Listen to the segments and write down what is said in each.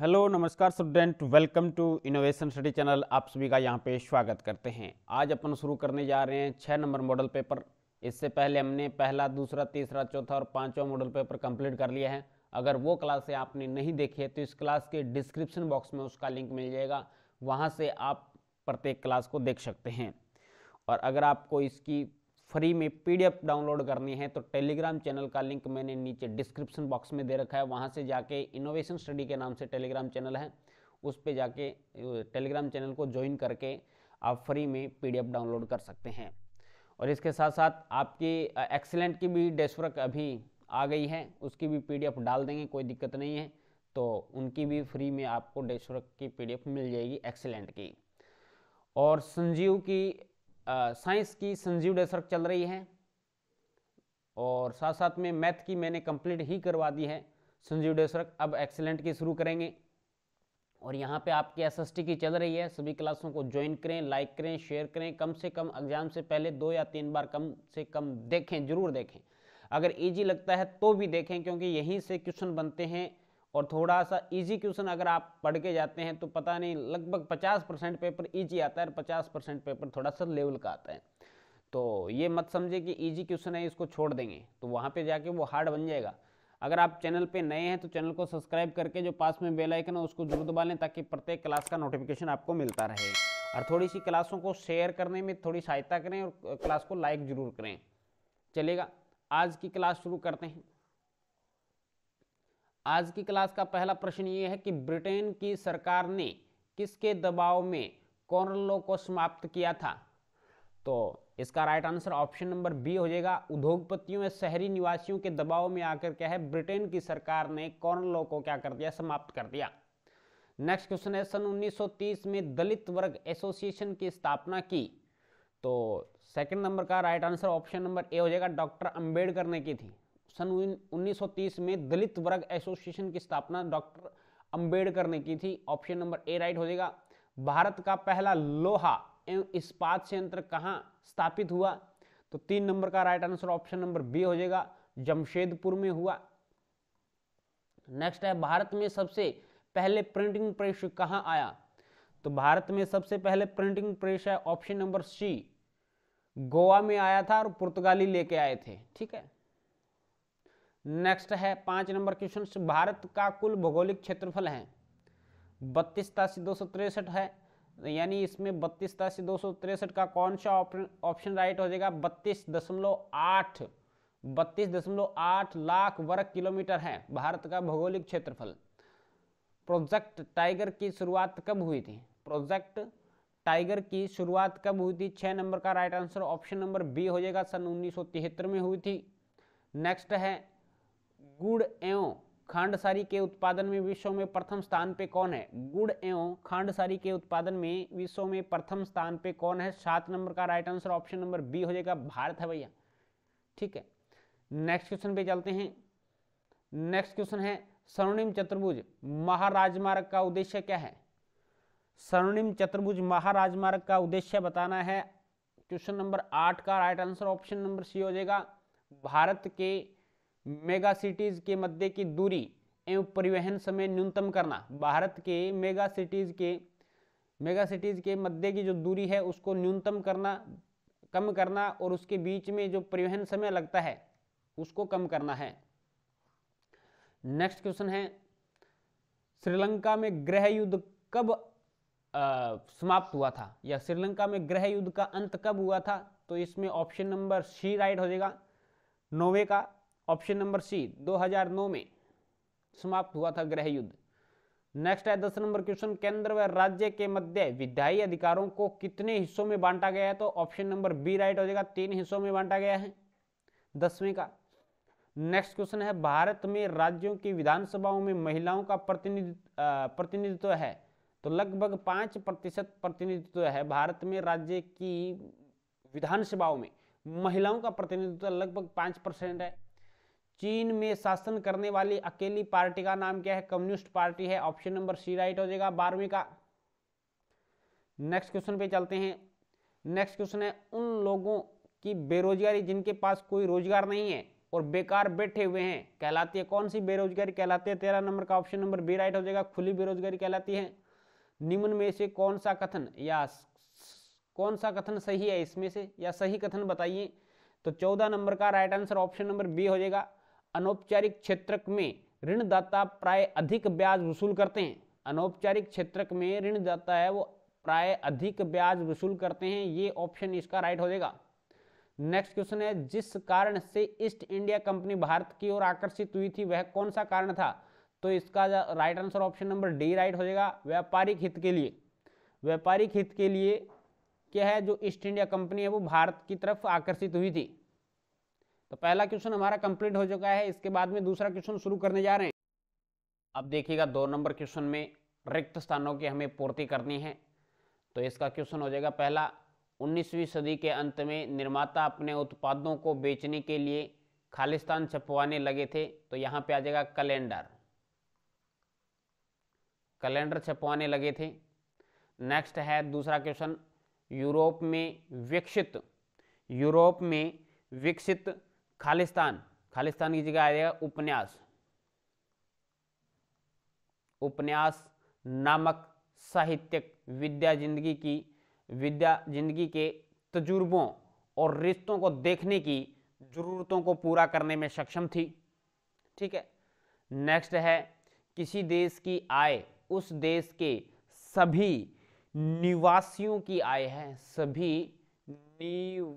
hello नमस्कार student welcome to innovation study channel आप सभी का यहाँ पे स्वागत करते हैं आज अपन शुरू करने जा रहे हैं छः नंबर मॉडल पेपर इससे पहले हमने पहला दूसरा तीसरा चौथा और पांचवा मॉडल पेपर कंप्लीट कर लिया है अगर वो क्लासें आपने नहीं देखी है तो इस क्लास के डिस्क्रिप्शन बॉक्स में उसका लिंक मिल जाएगा वहाँ से आप प्रत्येक क्लास को देख सकते हैं और अगर आपको इसकी फ्री में पीडीएफ डाउनलोड करनी है तो टेलीग्राम चैनल का लिंक मैंने नीचे डिस्क्रिप्शन बॉक्स में दे रखा है वहाँ से जाके इनोवेशन स्टडी के नाम से टेलीग्राम चैनल है उस पर जाके टेलीग्राम चैनल को ज्वाइन करके आप फ्री में पीडीएफ डाउनलोड कर सकते हैं और इसके साथ साथ आपकी एक्सेलेंट की भी डेस्कवर्क अभी आ गई है उसकी भी पी डाल देंगे कोई दिक्कत नहीं है तो उनकी भी फ्री में आपको डेस्कवर्क की पी मिल जाएगी एक्सेलेंट की और संजीव की साइंस की संजीव डेसर चल रही है और साथ साथ में मैथ की मैंने कंप्लीट ही करवा दी है संजीव डेसरक अब एक्सेलेंट की शुरू करेंगे और यहाँ पे आपकी एस की चल रही है सभी क्लासों को ज्वाइन करें लाइक करें शेयर करें कम से कम एग्जाम से पहले दो या तीन बार कम से कम देखें जरूर देखें अगर ईजी लगता है तो भी देखें क्योंकि यहीं से क्वेश्चन बनते हैं और थोड़ा सा इजी क्वेश्चन अगर आप पढ़ के जाते हैं तो पता नहीं लगभग 50 परसेंट पेपर इजी आता है और 50 परसेंट पेपर थोड़ा सा लेवल का आता है तो ये मत समझे कि इजी क्वेश्चन है इसको छोड़ देंगे तो वहाँ पे जाके वो हार्ड बन जाएगा अगर आप चैनल पे नए हैं तो चैनल को सब्सक्राइब करके जो पास में बेल आइकन है उसको जरूर दबा लें ताकि प्रत्येक क्लास का नोटिफिकेशन आपको मिलता रहे और थोड़ी सी क्लासों को शेयर करने में थोड़ी सहायता करें और क्लास को लाइक जरूर करें चलेगा आज की क्लास शुरू करते हैं आज की क्लास का पहला प्रश्न ये है कि ब्रिटेन की सरकार ने किसके दबाव में कॉर्न लॉ को समाप्त किया था तो इसका right answer option number B हो जाएगा उद्योगपतियों या शहरी निवासियों के दबाव में आकर क्या है ब्रिटेन की सरकार ने कॉर्न लॉ को क्या कर दिया समाप्त कर दिया नेक्स्ट क्वेश्चन है सन 1930 में दलित वर्ग एसोसिएशन की स्थापना की तो सेकंड नंबर का right answer option number A हो जाएगा डॉक्टर अंबेडकर ने की थी सन 1930 में दलित वर्ग एसोसिएशन की स्थापना डॉक्टर अंबेडकर ने की थी ऑप्शन नंबर ए राइट हो जाएगा भारत का पहला लोहा एवं इस्पात संयंत्र कहाँ स्थापित हुआ तो तीन नंबर का right answer option number B हो जाएगा जमशेदपुर में हुआ नेक्स्ट है भारत में सबसे पहले प्रिंटिंग प्रेस कहाँ आया तो भारत में सबसे पहले प्रिंटिंग प्रेस है ऑप्शन नंबर सी गोवा में आया था और पुर्तगाली लेके आए थे ठीक है नेक्स्ट है पाँच नंबर क्वेश्चन भारत का कुल भौगोलिक क्षेत्रफल है बत्तीस तासी दो है यानी इसमें बत्तीस तासी दो का कौन सा ऑप्शन राइट हो जाएगा बत्तीस दशमलव आठ बत्तीस दशमलव आठ लाख वर्ग किलोमीटर है भारत का भौगोलिक क्षेत्रफल प्रोजेक्ट टाइगर की शुरुआत कब हुई थी प्रोजेक्ट टाइगर की शुरुआत कब हुई थी छः नंबर का right answer option number B हो जाएगा सन उन्नीस में हुई थी नेक्स्ट है गुड़ एवं खांडसारी के उत्पादन में विश्व में प्रथम स्थान पे कौन है गुड़ एवं खांडसारी के उत्पादन में विश्व में प्रथम स्थान पे कौन है सात नंबर का right answer option number B हो जाएगा भारत है भैया ठीक है नेक्स्ट क्वेश्चन पे चलते हैं नेक्स्ट क्वेश्चन है स्वर्णिम चतुर्भुज महाराजमार्ग का उद्देश्य क्या है स्वर्णिम चतुर्भुज महाराजमार्ग का उद्देश्य बताना है क्वेश्चन नंबर आठ का right answer option number C हो जाएगा भारत के मेगा सिटीज़ के मध्य की दूरी एवं परिवहन समय न्यूनतम करना भारत के मेगा सिटीज़ के मेगा सिटीज़ के मध्य की जो दूरी है उसको न्यूनतम करना कम करना और उसके बीच में जो परिवहन समय लगता है उसको कम करना है नेक्स्ट क्वेश्चन है श्रीलंका में गृह युद्ध कब समाप्त हुआ था या श्रीलंका में गृह युद्ध का अंत कब हुआ था तो इसमें ऑप्शन नंबर सी राइट हो जाएगा नोवे का ऑप्शन नंबर सी 2009 में समाप्त हुआ था ग्रह युद्ध नेक्स्ट है दस नंबर क्वेश्चन केंद्र व राज्य के मध्य विधायी अधिकारों को कितने हिस्सों में बांटा गया है तो ऑप्शन नंबर बी राइट हो जाएगा तीन हिस्सों में बांटा गया है दसवें का नेक्स्ट क्वेश्चन है भारत में राज्यों की विधानसभाओं में महिलाओं का प्रतिनिधित्व प्रतिनिधित्व है तो लगभग पांच प्रतिशत प्रतिनिधित्व है भारत में राज्य की विधानसभाओं में महिलाओं का प्रतिनिधित्व लगभग पांच परसेंट है चीन में शासन करने वाली अकेली पार्टी का नाम क्या है कम्युनिस्ट पार्टी है ऑप्शन नंबर सी राइट हो जाएगा बारहवीं का नेक्स्ट क्वेश्चन पे चलते हैं नेक्स्ट क्वेश्चन है उन लोगों की बेरोजगारी जिनके पास कोई रोजगार नहीं है और बेकार बैठे हुए हैं कहलाती है कौन सी बेरोजगारी कहलाती है तेरह नंबर का ऑप्शन नंबर बी राइट हो जाएगा खुली बेरोजगारी कहलाती है निम्न में से कौन सा कथन या कौन सा कथन सही है इसमें से या सही कथन बताइए तो चौदह नंबर का right answer option number B हो जाएगा अनौपचारिक क्षेत्रक में ऋणदाता प्राय अधिक ब्याज वसूल करते हैं अनौपचारिक क्षेत्रक में ऋणदाता है वो प्राय अधिक ब्याज वसूल करते हैं ये ऑप्शन इसका राइट हो जाएगा नेक्स्ट क्वेश्चन है जिस कारण से ईस्ट इंडिया कंपनी भारत की ओर आकर्षित हुई थी वह कौन सा कारण था तो इसका right answer option number D right हो जाएगा व्यापारिक हित के लिए व्यापारिक हित के लिए क्या है जो ईस्ट इंडिया कंपनी है वो भारत की तरफ आकर्षित हुई थी तो पहला क्वेश्चन हमारा कंप्लीट हो चुका है इसके बाद में दूसरा क्वेश्चन शुरू करने जा रहे हैं अब देखिएगा दो नंबर क्वेश्चन में रिक्त स्थानों की हमें पूर्ति करनी है तो इसका क्वेश्चन हो जाएगा पहला 19वीं सदी के अंत में निर्माता अपने उत्पादों को बेचने के लिए खालिस्तान छपवाने लगे थे तो यहाँ पे आ जाएगा कैलेंडर कैलेंडर छपवाने लगे थे नेक्स्ट है दूसरा क्वेश्चन यूरोप में विकसित यूरोप में विकसित खालिस्तान खालिस्तान की जगह आ जाएगा उपन्यास उपन्यास नामक साहित्यिक विद्या जिंदगी की विद्या जिंदगी के तजुर्बों और रिश्तों को देखने की ज़रूरतों को पूरा करने में सक्षम थी ठीक है नेक्स्ट है किसी देश की आय उस देश के सभी निवासियों की आय है सभी निवासियों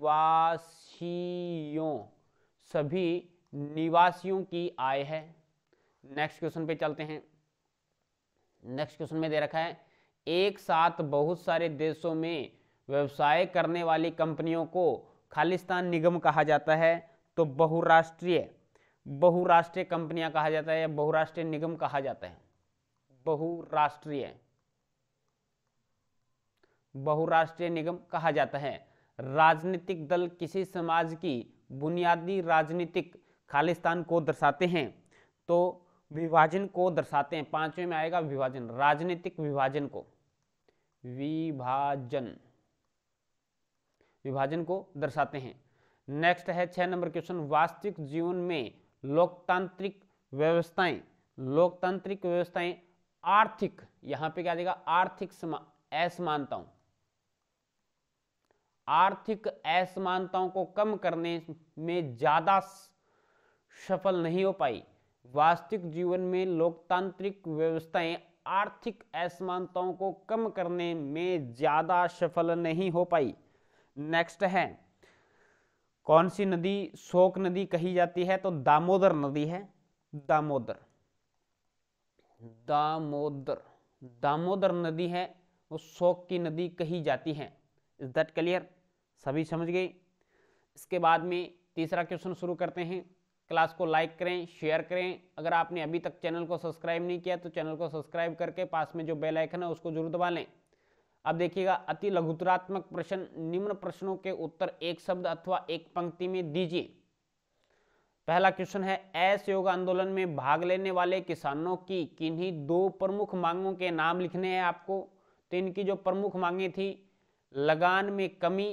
सभी निवासियों की आय है नेक्स्ट क्वेश्चन पे चलते हैं नेक्स्ट क्वेश्चन में दे रखा है एक साथ बहुत सारे देशों में व्यवसाय करने वाली कंपनियों को खालिस्तान निगम कहा जाता है तो बहुराष्ट्रीय बहुराष्ट्रीय कंपनियां कहा जाता है या बहुराष्ट्रीय निगम कहा जाता है बहुराष्ट्रीय बहुराष्ट्रीय निगम कहा जाता है राजनीतिक दल किसी समाज की बुनियादी राजनीतिक खालिस्तान को दर्शाते हैं तो विभाजन को दर्शाते हैं पांचवें में आएगा विभाजन राजनीतिक विभाजन को विभाजन विभाजन को दर्शाते हैं नेक्स्ट है छह नंबर क्वेश्चन वास्तविक जीवन में लोकतांत्रिक व्यवस्थाएं लोकतांत्रिक व्यवस्थाएं आर्थिक यहां पे क्या देगा आर्थिक समा, असमानताओं आर्थिक असमानताओं को कम करने में ज़्यादा सफल नहीं हो पाई वास्तविक जीवन में लोकतांत्रिक व्यवस्थाएं आर्थिक असमानताओं को कम करने में ज़्यादा सफल नहीं हो पाई नेक्स्ट है कौन सी नदी शोक नदी कही जाती है तो दामोदर नदी है दामोदर दामोदर दामोदर नदी है वो शोक की नदी कही जाती है इज दैट क्लियर सभी समझ गए इसके बाद में तीसरा क्वेश्चन शुरू करते हैं क्लास को लाइक करें शेयर करें अगर आपने अभी तक चैनल को सब्सक्राइब नहीं किया तो चैनल को सब्सक्राइब करके पास में जो बेल आइकन है उसको जरूर दबा लें अब देखिएगा अति लघुतरात्मक प्रश्न निम्न प्रश्नों के उत्तर एक शब्द अथवा एक पंक्ति में दीजिए पहला क्वेश्चन है असहयोग आंदोलन में भाग लेने वाले किसानों की किन्हीं दो प्रमुख मांगों के नाम लिखने हैं आपको तो इनकी जो प्रमुख मांगे थी लगान में कमी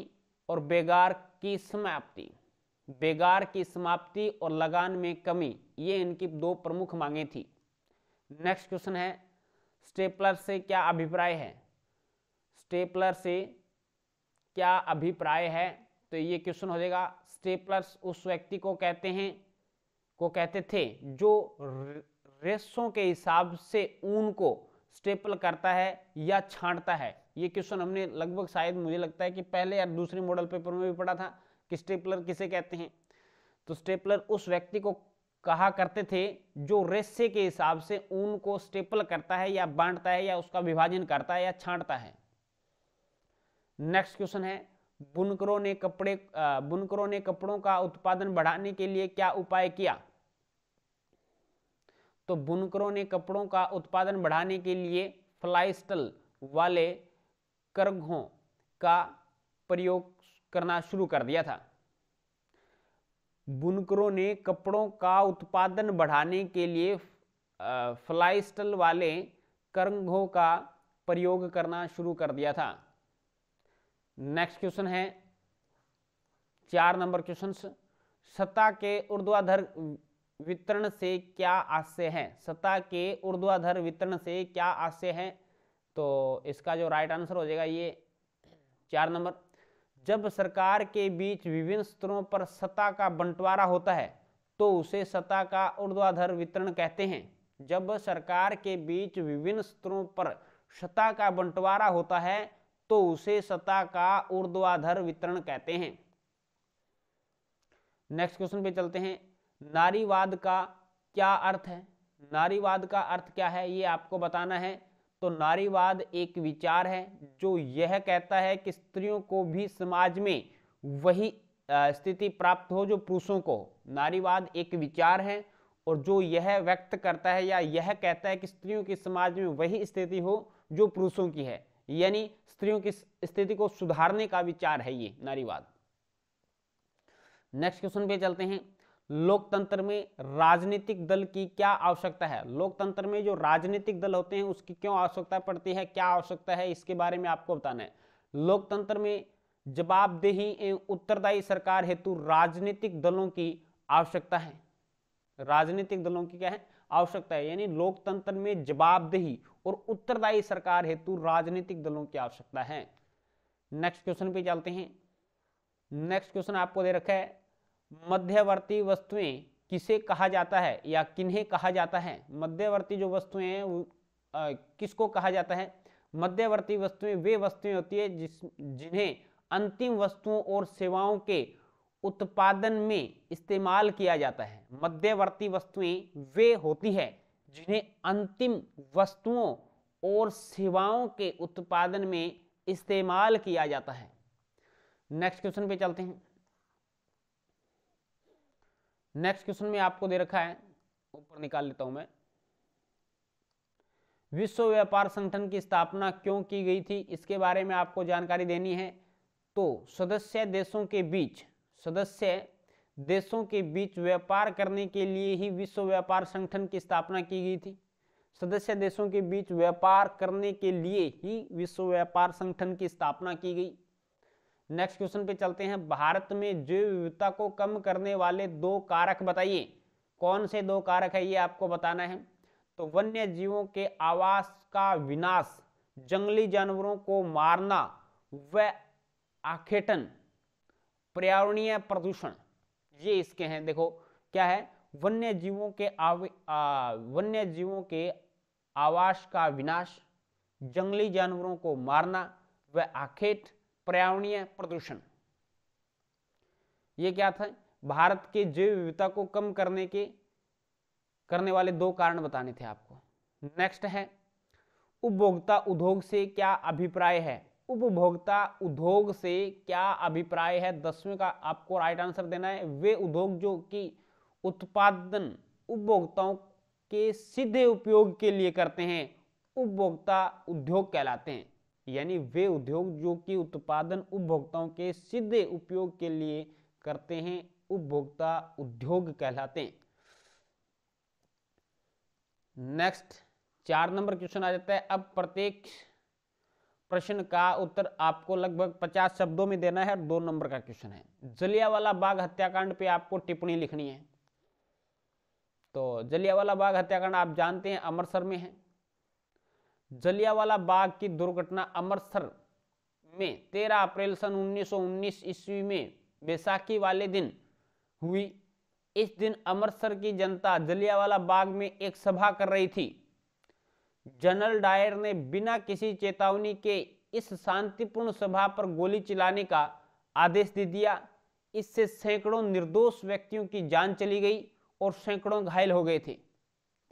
और बेगार की समाप्ति बेगार की समाप्ति और लगान में कमी ये इनकी दो प्रमुख मांगे थी नेक्स्ट क्वेश्चन है स्टेपलर से क्या अभिप्राय है स्टेपलर से क्या अभिप्राय है तो ये क्वेश्चन हो जाएगा स्टेपलर्स उस व्यक्ति को कहते हैं को कहते थे जो रेसों के हिसाब से ऊन को स्टेपल करता है या छांटता है ये क्वेश्चन हमने लगभग शायद मुझे लगता है कि पहले या दूसरे मॉडल पेपर में भी पढ़ा था कि स्टेपलर किसे कहते हैं तो स्टेपलर उस व्यक्ति को कहा करते थे जो रेस्से के हिसाब से ऊन को स्टेपल करता है या बांटता है या उसका विभाजन करता है या छांटता है नेक्स्ट क्वेश्चन है बुनकरों ने कपड़े बुनकरों ने कपड़ों का उत्पादन बढ़ाने के लिए क्या उपाय किया तो बुनकरों ने कपड़ों का उत्पादन बढ़ाने के लिए फ्लाइस्टल वाले करघों का प्रयोग करना शुरू कर दिया था बुनकरों ने कपड़ों का उत्पादन बढ़ाने के लिए फ्लाइस्टल वाले करघों का प्रयोग करना शुरू कर दिया था नेक्स्ट क्वेश्चन है चार नंबर क्वेश्चन सत्ता के ऊर्ध्वाधर वितरण से क्या आशय है सत्ता के ऊर्ध्वाधर वितरण से क्या आशय है तो इसका जो राइट आंसर हो जाएगा ये चार नंबर जब सरकार के बीच विभिन्न स्तरों पर सत्ता का बंटवारा होता है तो उसे सत्ता का ऊर्ध्वाधर वितरण कहते हैं जब सरकार के बीच विभिन्न स्तरों पर सत्ता का बंटवारा होता है तो उसे सत्ता का ऊर्ध्वाधर वितरण कहते हैं नेक्स्ट क्वेश्चन पे चलते हैं नारीवाद का क्या अर्थ है नारीवाद का अर्थ क्या है ये आपको बताना है तो नारीवाद एक विचार है जो यह कहता है कि स्त्रियों को भी समाज में वही स्थिति प्राप्त हो जो पुरुषों को नारीवाद एक विचार है और जो यह व्यक्त करता है या यह कहता है कि स्त्रियों की समाज में वही स्थिति हो जो पुरुषों की है यानी स्त्रियों की स्थिति को सुधारने का विचार है ये नारीवाद नेक्स्ट क्वेश्चन पे चलते हैं लोकतंत्र में राजनीतिक दल की क्या आवश्यकता है लोकतंत्र में जो राजनीतिक दल होते हैं उसकी क्यों आवश्यकता पड़ती है क्या आवश्यकता है इसके बारे में आपको बताना है लोकतंत्र में जवाबदेही एवं उत्तरदायी सरकार हेतु राजनीतिक दलों की आवश्यकता है राजनीतिक दलों की क्या है आवश्यकता है यानी लोकतंत्र में जवाबदेही और उत्तरदायी सरकार हेतु राजनीतिक दलों की आवश्यकता है नेक्स्ट क्वेश्चन पे चलते हैं नेक्स्ट क्वेश्चन आपको दे रखा है मध्यवर्ती वस्तुएं किसे कहा जाता है या किन्हें कहा जाता है मध्यवर्ती जो वस्तुएं हैं किसको कहा जाता है मध्यवर्ती वस्तुएं वे वस्तुएं होती है जिस जिन्हें अंतिम वस्तुओं और सेवाओं के उत्पादन में इस्तेमाल किया जाता है मध्यवर्ती वस्तुएं वे होती है जिन्हें अंतिम वस्तुओं और सेवाओं के उत्पादन में इस्तेमाल किया जाता है नेक्स्ट क्वेश्चन पे चलते हैं नेक्स्ट क्वेश्चन में आपको दे रखा है ऊपर निकाल लेता हूं मैं विश्व व्यापार संगठन की स्थापना क्यों की गई थी इसके बारे में आपको जानकारी देनी है तो सदस्य देशों के बीच सदस्य देशों के बीच व्यापार करने के लिए ही विश्व व्यापार संगठन की स्थापना की गई थी सदस्य देशों के बीच व्यापार करने के लिए ही विश्व व्यापार संगठन की स्थापना की गई नेक्स्ट क्वेश्चन पे चलते हैं भारत में जैव विविधता को कम करने वाले दो कारक बताइए कौन से दो कारक है ये आपको बताना है तो वन्य जीवों के आवास का विनाश जंगली जानवरों को मारना व आखेटन पर्यावरणीय प्रदूषण ये इसके हैं देखो क्या है वन्य जीवों के वन्य जीवों के आवास का विनाश जंगली जानवरों को मारना व आखेट पर्यावरणीय प्रदूषण ये क्या था भारत के जैव विविधता को कम करने के करने वाले दो कारण बताने थे आपको नेक्स्ट है उपभोक्ता उद्योग से क्या अभिप्राय है उपभोक्ता उद्योग से क्या अभिप्राय है दसवें का आपको राइट आंसर देना है वे उद्योग जो कि उत्पादन उपभोक्ताओं के सीधे उपयोग के लिए करते हैं उपभोक्ता उद्योग कहलाते हैं यानी वे उद्योग जो कि उत्पादन उपभोक्ताओं के सीधे उपयोग के लिए करते हैं उपभोक्ता उद्योग कहलाते हैं नेक्स्ट चार नंबर क्वेश्चन आ जाता है अब प्रत्येक प्रश्न का उत्तर आपको लगभग पचास शब्दों में देना है और दो नंबर का क्वेश्चन है जलियावाला बाग हत्याकांड पे आपको टिप्पणी लिखनी है तो जलियावाला बाग हत्याकांड आप जानते हैं अमृतसर में है जलियावाला बाग की दुर्घटना अमृतसर में 13 अप्रैल सन 1919 ईस्वी में बैसाखी वाले दिन हुई इस दिन अमृतसर की जनता जलियावाला बाग में एक सभा कर रही थी जनरल डायर ने बिना किसी चेतावनी के इस शांतिपूर्ण सभा पर गोली चलाने का आदेश दे दिया इससे सैकड़ों निर्दोष व्यक्तियों की जान चली गई और सैकड़ों घायल हो गए थे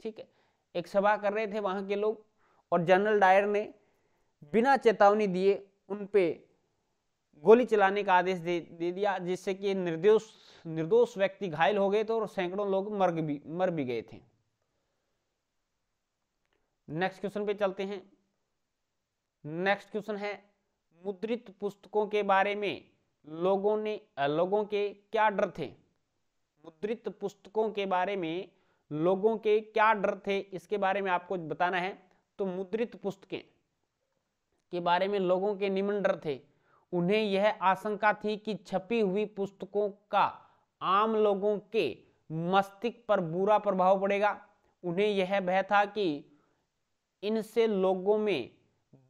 ठीक है एक सभा कर रहे थे वहां के लोग और जनरल डायर ने बिना चेतावनी दिए उन पे गोली चलाने का आदेश दे दे दिया जिससे कि निर्दोष निर्दोष व्यक्ति घायल हो गए थे और सैकड़ों लोग मर भी मर भी गए थे नेक्स्ट क्वेश्चन पे चलते हैं नेक्स्ट क्वेश्चन है मुद्रित पुस्तकों के बारे में लोगों ने लोगों के क्या डर थे मुद्रित पुस्तकों के बारे में लोगों के क्या डर थे इसके बारे में आपको बताना है तो मुद्रित पुस्तकें के बारे में लोगों के निम्न डर थे उन्हें यह आशंका थी कि छपी हुई पुस्तकों का आम लोगों के मस्तिष्क पर बुरा प्रभाव पड़ेगा उन्हें यह भय था कि इनसे लोगों में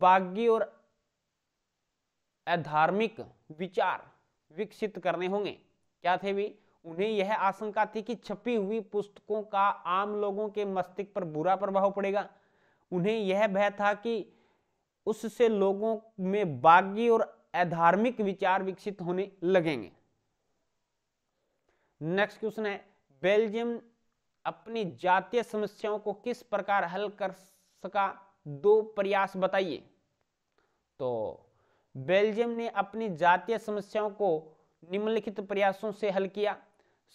बागी और अधार्मिक विचार विकसित करने होंगे क्या थे भी उन्हें यह आशंका थी कि छपी हुई पुस्तकों का आम लोगों के मस्तिष्क पर बुरा प्रभाव पड़ेगा उन्हें यह भय था कि उससे लोगों में बागी और अधार्मिक विचार विकसित होने लगेंगे नेक्स्ट क्वेश्चन है बेल्जियम अपनी जातीय समस्याओं को किस प्रकार हल कर सका दो प्रयास बताइए तो बेल्जियम ने अपनी जातीय समस्याओं को निम्नलिखित प्रयासों से हल किया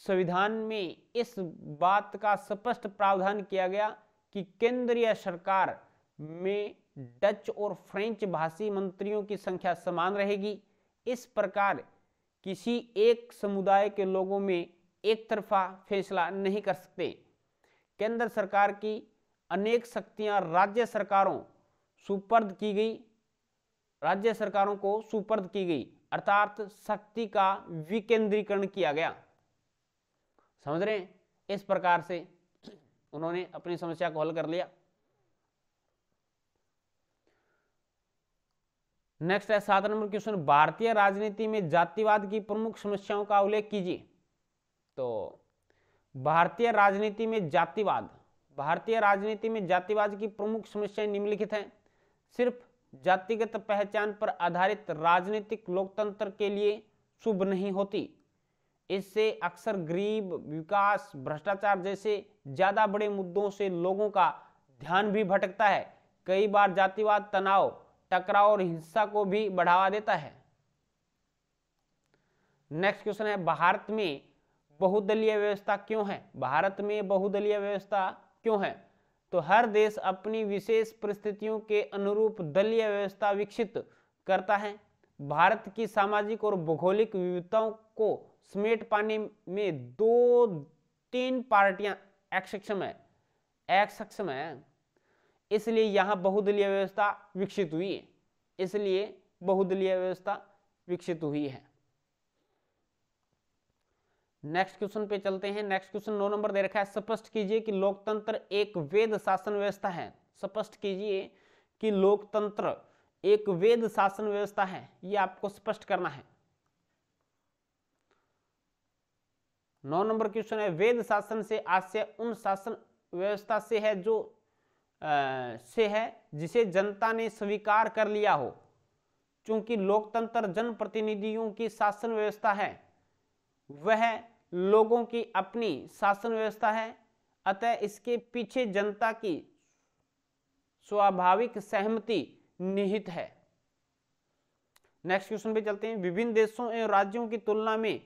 संविधान में इस बात का स्पष्ट प्रावधान किया गया कि केंद्रीय सरकार में डच और फ्रेंच भाषी मंत्रियों की संख्या समान रहेगी इस प्रकार किसी एक समुदाय के लोगों में एक तरफा फैसला नहीं कर सकते केंद्र सरकार की अनेक शक्तियां राज्य सरकारों सुपर्द की गई राज्य सरकारों को सुपर्द की गई अर्थात शक्ति का विकेंद्रीकरण किया गया समझ रहे हैं इस प्रकार से उन्होंने अपनी समस्या को हल कर लिया नेक्स्ट है सात नंबर क्वेश्चन भारतीय राजनीति में जातिवाद की प्रमुख समस्याओं का उल्लेख कीजिए तो भारतीय राजनीति में जातिवाद भारतीय राजनीति में जातिवाद की प्रमुख समस्याएं निम्नलिखित हैं सिर्फ जातिगत पहचान पर आधारित राजनीतिक लोकतंत्र के लिए शुभ नहीं होती इससे अक्सर गरीब विकास भ्रष्टाचार जैसे ज्यादा बड़े मुद्दों से लोगों का ध्यान भी भटकता है कई बार जातिवाद तनाव टकराव और हिंसा को भी बढ़ावा देता है नेक्स्ट क्वेश्चन है भारत में बहुदलीय व्यवस्था क्यों है भारत में बहुदलीय व्यवस्था क्यों है तो हर देश अपनी विशेष परिस्थितियों के अनुरूप दलीय व्यवस्था विकसित करता है भारत की सामाजिक और भौगोलिक विविधताओं को समेट पाने में दो तीन पार्टियां एक सक्षम है एक सक्षम है इसलिए यहां बहुदलीय व्यवस्था विकसित हुई है इसलिए बहुदलीय व्यवस्था विकसित हुई है नेक्स्ट क्वेश्चन पे चलते हैं नेक्स्ट क्वेश्चन नौ नंबर दे रखा है स्पष्ट कीजिए कि लोकतंत्र एक वेद शासन व्यवस्था है स्पष्ट कीजिए कि लोकतंत्र एक वेद शासन व्यवस्था है यह आपको स्पष्ट करना है नौ नंबर क्वेश्चन है वेद शासन से आशय उन शासन व्यवस्था से है जो आ, से है जिसे जनता ने स्वीकार कर लिया हो चूंकि लोकतंत्र जनप्रतिनिधियों की शासन व्यवस्था है वह लोगों की अपनी शासन व्यवस्था है अतः इसके पीछे जनता की स्वाभाविक सहमति निहित है नेक्स्ट क्वेश्चन पे चलते हैं विभिन्न देशों एवं राज्यों की तुलना में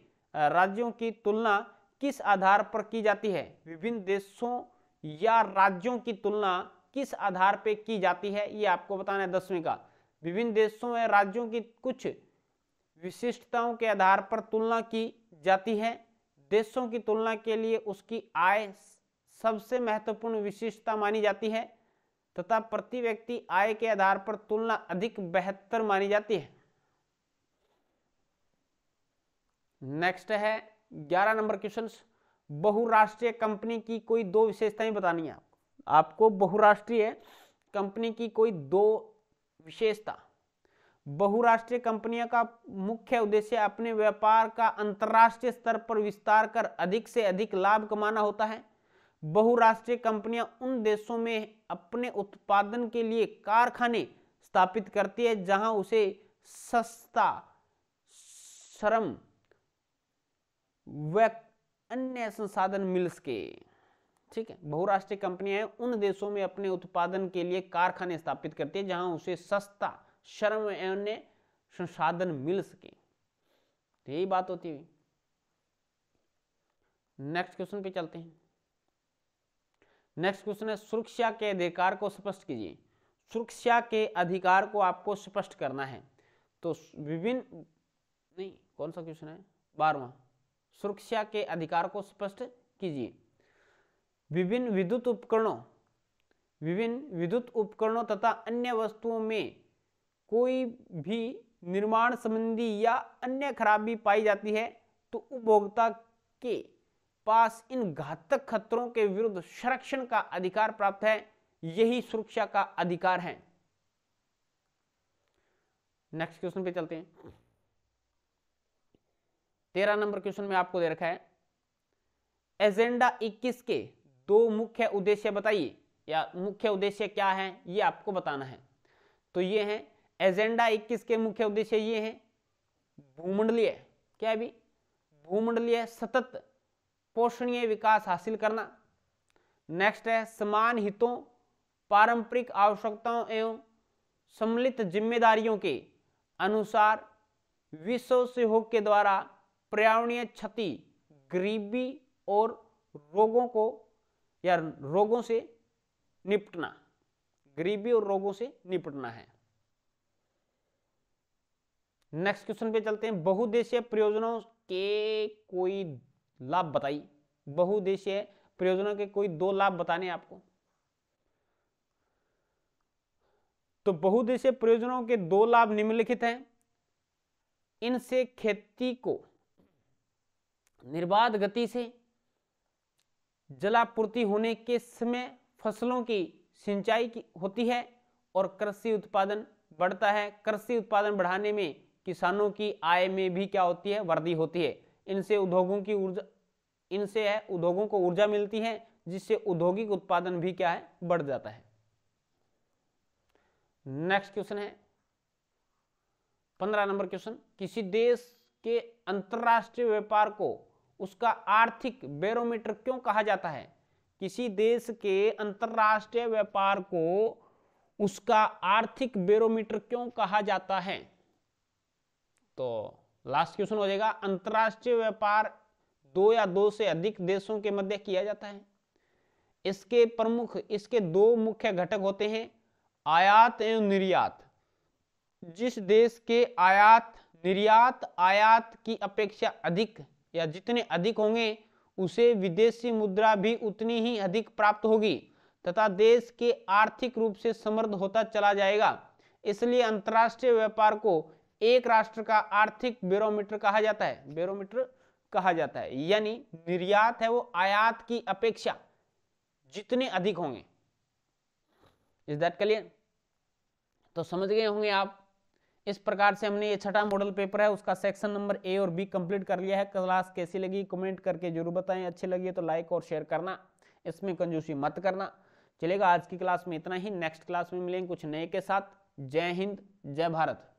राज्यों की तुलना किस आधार पर की जाती है विभिन्न देशों या राज्यों की तुलना किस आधार पर की जाती है ये आपको बताना है दसवीं का विभिन्न देशों या राज्यों की कुछ विशिष्टताओं के आधार पर तुलना की जाती है देशों की तुलना के लिए उसकी आय सबसे महत्वपूर्ण विशिष्टता मानी जाती है तथा प्रति व्यक्ति आय के आधार पर तुलना अधिक बेहतर मानी जाती है नेक्स्ट है ग्यारह नंबर क्वेश्चन बहुराष्ट्रीय कंपनी की कोई दो विशेषताएं बतानी है आपको बहुराष्ट्रीय कंपनी की कोई दो विशेषता बहुराष्ट्रीय कंपनियों का मुख्य उद्देश्य अपने व्यापार का अंतरराष्ट्रीय स्तर पर विस्तार कर अधिक से अधिक लाभ कमाना होता है बहुराष्ट्रीय कंपनियां उन देशों में अपने उत्पादन के लिए कारखाने स्थापित करती है जहां उसे सस्ता श्रम व अन्य संसाधन मिल सके ठीक है बहुराष्ट्रीय कंपनियां उन देशों में अपने उत्पादन के लिए कारखाने स्थापित करती है जहां उसे सस्ता श्रम अन्य संसाधन मिल सके तो यही बात होती हुई नेक्स्ट क्वेश्चन पे चलते हैं नेक्स्ट क्वेश्चन है सुरक्षा के अधिकार को स्पष्ट कीजिए सुरक्षा के अधिकार को आपको स्पष्ट करना है तो विभिन्न नहीं कौन सा क्वेश्चन है बारवा सुरक्षा के अधिकार को स्पष्ट कीजिए विभिन्न विद्युत उपकरणों विभिन्न विद्युत उपकरणों तथा अन्य वस्तुओं में कोई भी निर्माण संबंधी या अन्य खराबी पाई जाती है तो उपभोक्ता के पास इन घातक खतरों के विरुद्ध संरक्षण का अधिकार प्राप्त है यही सुरक्षा का अधिकार है नेक्स्ट क्वेश्चन पे चलते हैं तेरह नंबर क्वेश्चन में आपको दे रखा है एजेंडा 21 के दो मुख्य उद्देश्य बताइए या मुख्य उद्देश्य क्या है ये आपको बताना है तो ये है एजेंडा 21 के मुख्य उद्देश्य ये है भूमंडलीय क्या है भूमंडलीय सतत पोषणीय विकास हासिल करना नेक्स्ट है समान हितों पारंपरिक आवश्यकताओं एवं सम्मिलित जिम्मेदारियों के अनुसार विश्व सहयोग के द्वारा पर्यावरणीय क्षति गरीबी और रोगों को या रोगों से निपटना गरीबी और रोगों से निपटना है नेक्स्ट क्वेश्चन पे चलते हैं बहुदेशीय प्रयोजनों के कोई लाभ बताइए बहुदेशीय प्रयोजनों के कोई दो लाभ बताने आपको तो बहुदेशीय प्रयोजनों के दो लाभ निम्नलिखित हैं इनसे खेती को निर्बाध गति से जलापूर्ति होने के समय फसलों की सिंचाई की होती है और कृषि उत्पादन बढ़ता है कृषि उत्पादन बढ़ाने में किसानों की आय में भी क्या होती है वृद्धि होती है इनसे उद्योगों की ऊर्जा इनसे है उद्योगों को ऊर्जा मिलती है जिससे औद्योगिक उत्पादन भी क्या है बढ़ जाता है नेक्स्ट क्वेश्चन है पंद्रह नंबर क्वेश्चन किसी देश के अंतरराष्ट्रीय व्यापार को उसका आर्थिक बैरोमीटर क्यों कहा जाता है किसी देश के अंतरराष्ट्रीय व्यापार को उसका आर्थिक बैरोमीटर क्यों कहा जाता है तो लास्ट क्वेश्चन हो जाएगा अंतरराष्ट्रीय व्यापार दो या दो से अधिक देशों के मध्य किया जाता है इसके प्रमुख इसके दो मुख्य घटक होते हैं आयात एवं निर्यात जिस देश के आयात निर्यात आयात की अपेक्षा अधिक या जितने अधिक होंगे उसे विदेशी मुद्रा भी उतनी ही अधिक प्राप्त होगी तथा देश के आर्थिक रूप से समृद्ध होता चला जाएगा इसलिए अंतर्राष्ट्रीय व्यापार को एक राष्ट्र का आर्थिक बेरोमीटर कहा जाता है बेरोमीटर कहा जाता है यानी निर्यात है वो आयात की अपेक्षा जितने अधिक होंगे इज दैट क्लियर तो समझ गए होंगे आप इस प्रकार से हमने ये छठा मॉडल पेपर है उसका सेक्शन नंबर ए और बी कंप्लीट कर लिया है क्लास कैसी लगी कमेंट करके जरूर बताएं अच्छी लगी तो लाइक और शेयर करना इसमें कंजूसी मत करना चलेगा आज की क्लास में इतना ही नेक्स्ट क्लास में मिलेंगे कुछ नए के साथ जय हिंद जय भारत